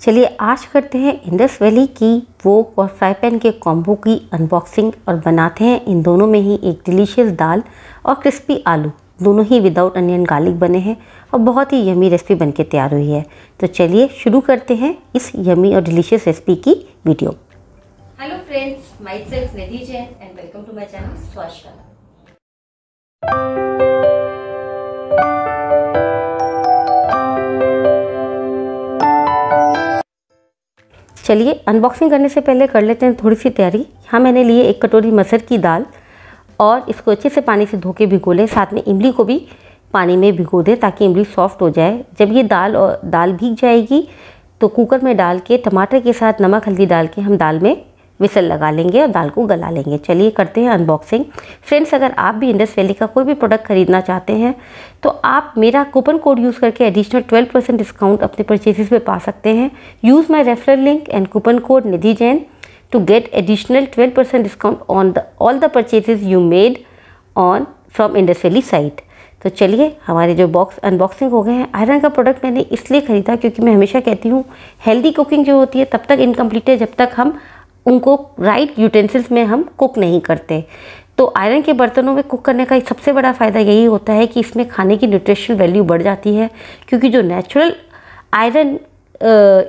चलिए आज करते हैं इंडस वैली की वोक और फ्राई पैन के कॉम्बो की अनबॉक्सिंग और बनाते हैं इन दोनों में ही एक डिलीशियस दाल और क्रिस्पी आलू दोनों ही विदाउट अनियन गार्लिक बने हैं और बहुत ही यमी रेसिपी बनके तैयार हुई है तो चलिए शुरू करते हैं इस यमी और डिलीशियस रेसिपी की video hello friends myself Nidhi Jain and welcome to my channel चलिए अनबॉक्सिंग करने से पहले कर लेते हैं थोड़ी सी तैयारी यहाँ मैंने लिए एक कटोरी मसर की दाल और इसको अच्छे से पानी से धो के भिगो लें साथ में इमली को भी पानी में भिगो दें ताकि इमली सॉफ्ट हो जाए जब ये दाल और दाल भीग जाएगी तो कुकर में डाल के टमाटर के साथ नमक हल्दी डाल के हम दाल में विसल लगा लेंगे और दाल को गला लेंगे चलिए करते हैं अनबॉक्सिंग फ्रेंड्स अगर आप भी इंडस वैली का कोई भी प्रोडक्ट खरीदना चाहते हैं तो आप मेरा कूपन कोड यूज़ करके एडिशनल 12 परसेंट डिस्काउंट अपने परचेजेस में पा सकते हैं use my referral link and coupon code Nidhi Jain to get additional twelve discount on the all the purchases you made on from Indus Valley site तो चलिए हमारे जो बॉक्स अनबॉक्सिंग हो गए हैं आयरन का प्रोडक्ट मैंने इसलिए ख़रीदा क्योंकि मैं हमेशा कहती हूँ हेल्दी कुकिंग जो होती है तब तक इनकम्प्लीट है जब तक हम उनको राइट यूटेंसिल्स में हम कुक नहीं करते तो आयरन के बर्तनों में कुक करने का सबसे बड़ा फ़ायदा यही होता है कि इसमें खाने की न्यूट्रिशन वैल्यू बढ़ जाती है क्योंकि जो नेचुरल आयरन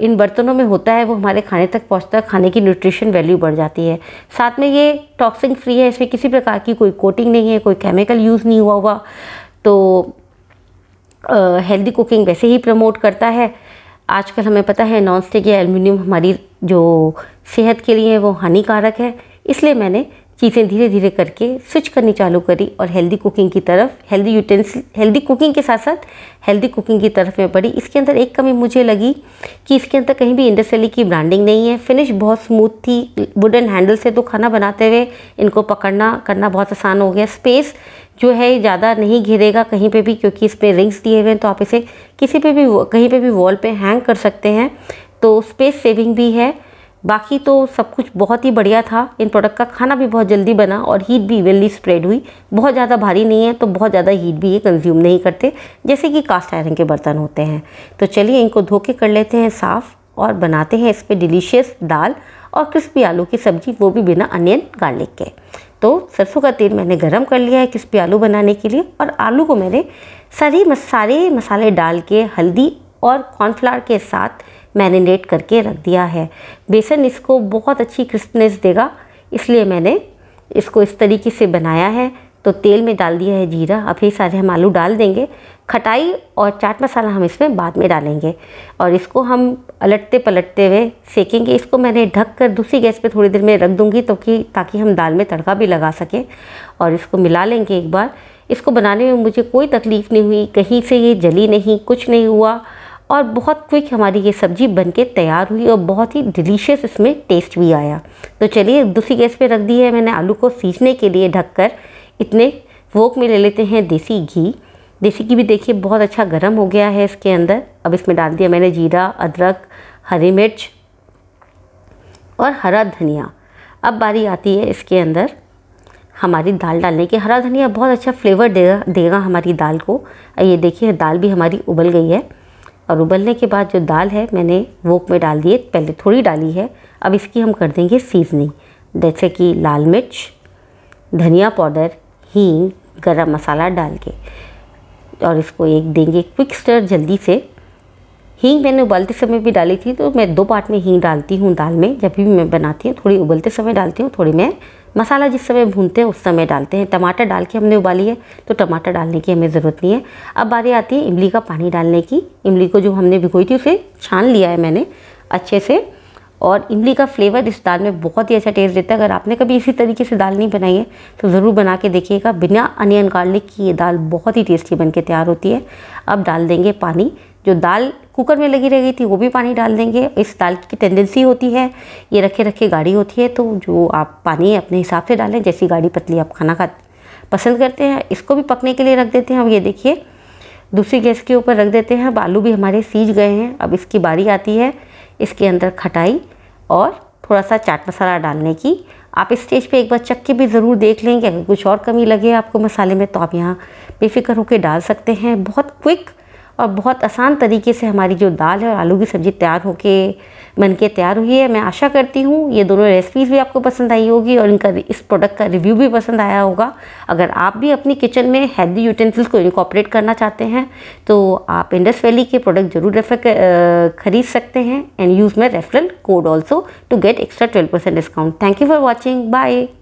इन बर्तनों में होता है वो हमारे खाने तक पहुंचता है खाने की न्यूट्रिशन वैल्यू बढ़ जाती है साथ में ये टॉक्सिन फ्री है इसमें किसी प्रकार की कोई कोटिंग नहीं है कोई केमिकल यूज़ नहीं हुआ हुआ तो हेल्दी कुकिंग वैसे ही प्रमोट करता है आजकल हमें पता है नॉन स्टिक या एल्यूमिनियम हमारी जो सेहत के लिए वो हानिकारक है इसलिए मैंने चीज़ें धीरे धीरे करके स्विच करनी चालू करी और हेल्दी कुकिंग की तरफ हेल्दी यूटेंसिल हेल्दी कुकिंग के साथ साथ हेल्दी कुकिंग की तरफ मैं बढ़ी इसके अंदर एक कमी मुझे लगी कि इसके अंदर कहीं भी इंडस्ट्रियली की ब्रांडिंग नहीं है फिनिश बहुत स्मूथ थी वुडन हैंडल से तो खाना बनाते हुए इनको पकड़ना करना बहुत आसान हो गया स्पेस जो है ज़्यादा नहीं घिरेगा कहीं पे भी क्योंकि इस पर रिंग्स दिए हुए हैं तो आप इसे किसी पे भी कहीं पे भी वॉल पे हैंग कर सकते हैं तो स्पेस सेविंग भी है बाकी तो सब कुछ बहुत ही बढ़िया था इन प्रोडक्ट का खाना भी बहुत जल्दी बना और हीट भी वेलली स्प्रेड हुई बहुत ज़्यादा भारी नहीं है तो बहुत ज़्यादा हीट भी ये कंज्यूम नहीं करते जैसे कि कास्ट आयरन के बर्तन होते हैं तो चलिए इनको धो के कर लेते हैं साफ़ और बनाते हैं इस पर डिलीशियस दाल और क्रिस्पी आलू की सब्ज़ी वो भी बिना अनियन गार्लिक के तो सरसों का तेल मैंने गरम कर लिया है क्रिस्पी आलू बनाने के लिए और आलू को मैंने सारी सारे मसाले डाल के हल्दी और कॉर्नफ्लावर के साथ मैरिनेट करके रख दिया है बेसन इसको बहुत अच्छी क्रिस्पनेस देगा इसलिए मैंने इसको इस तरीके से बनाया है तो तेल में डाल दिया है जीरा अब ये सारे हम आलू डाल देंगे खटाई और चाट मसाला हम इसमें बाद में डालेंगे और इसको हम पलटते पलटते हुए सेकेंगे इसको मैंने ढक कर दूसरी गैस पे थोड़ी देर में रख दूँगी तो कि ताकि हम दाल में तड़का भी लगा सकें और इसको मिला लेंगे एक बार इसको बनाने में मुझे कोई तकलीफ़ नहीं हुई कहीं से ये जली नहीं कुछ नहीं हुआ और बहुत क्विक हमारी ये सब्ज़ी बनके तैयार हुई और बहुत ही डिलीशियस इसमें टेस्ट भी आया तो चलिए दूसरी गैस पे रख दी है मैंने आलू को सींचने के लिए ढककर इतने वोक में ले लेते हैं देसी घी देसी घी भी देखिए बहुत अच्छा गर्म हो गया है इसके अंदर अब इसमें डाल दिया मैंने जीरा अदरक हरी मिर्च और हरा धनिया अब बारी आती है इसके अंदर हमारी दाल डालने की हरा धनिया बहुत अच्छा फ्लेवर देगा देगा हमारी दाल को ये देखिए दाल भी हमारी उबल गई है और उबलने के बाद जो दाल है मैंने वोक में डाल दिए पहले थोड़ी डाली है अब इसकी हम कर देंगे सीजनिंग जैसे कि लाल मिर्च धनिया पाउडर हींग गरम मसाला डाल के और इसको एक देंगे क्विक स्टर जल्दी से हींग मैंने उबलते समय भी डाली थी तो मैं दो पार्ट में हींग डालती हूँ दाल में जब भी मैं बनाती हूँ थोड़ी उबलते समय डालती हूँ थोड़ी मैं मसाला जिस समय भूनते हैं उस समय डालते हैं टमाटर डाल के हमने उबाली है तो टमाटर डालने की हमें ज़रूरत नहीं है अब बारी आती है इमली का पानी डालने की इमली को जो हमने भिगोई थी उसे छान लिया है मैंने अच्छे से और इमली का फ्लेवर इस दाल में बहुत ही अच्छा टेस्ट देता है अगर आपने कभी इसी तरीके से दाल नहीं बनाई है तो ज़रूर बना के देखिएगा बिना अनियन गार्लिक की ये दाल बहुत ही टेस्टी बन के तैयार होती है अब डाल देंगे पानी जो दाल कुकर में लगी रह गई थी वो भी पानी डाल देंगे इस दाल की टेंडेंसी होती है ये रखे रखे गाढ़ी होती है तो जो आप पानी अपने हिसाब से डालें जैसी गाढ़ी पतली आप खाना खा पसंद करते हैं इसको भी पकने के लिए रख देते हैं हम ये देखिए दूसरी गैस के ऊपर रख देते हैं अब आलू भी हमारे सीज गए हैं अब इसकी बारी आती है इसके अंदर खटाई और थोड़ा सा चाट मसाला डालने की आप इस स्टेज पे एक बार चक्के के भी ज़रूर देख लेंगे अगर कुछ और कमी लगे आपको मसाले में तो आप यहाँ बेफिक्र होकर डाल सकते हैं बहुत क्विक और बहुत आसान तरीके से हमारी जो दाल है और आलू की सब्ज़ी तैयार होके बन के तैयार हुई है मैं आशा करती हूँ ये दोनों रेसिपीज़ भी आपको पसंद आई होगी और इनका इस प्रोडक्ट का रिव्यू भी पसंद आया होगा अगर आप भी अपनी किचन में हेल्दी यूटेंसिल्स को इनकॉपरेट करना चाहते हैं तो आप इंडस वैली के प्रोडक्ट ज़रूर रेफर खरीद सकते हैं and use my referral code also to get extra twelve percent discount thank you for watching bye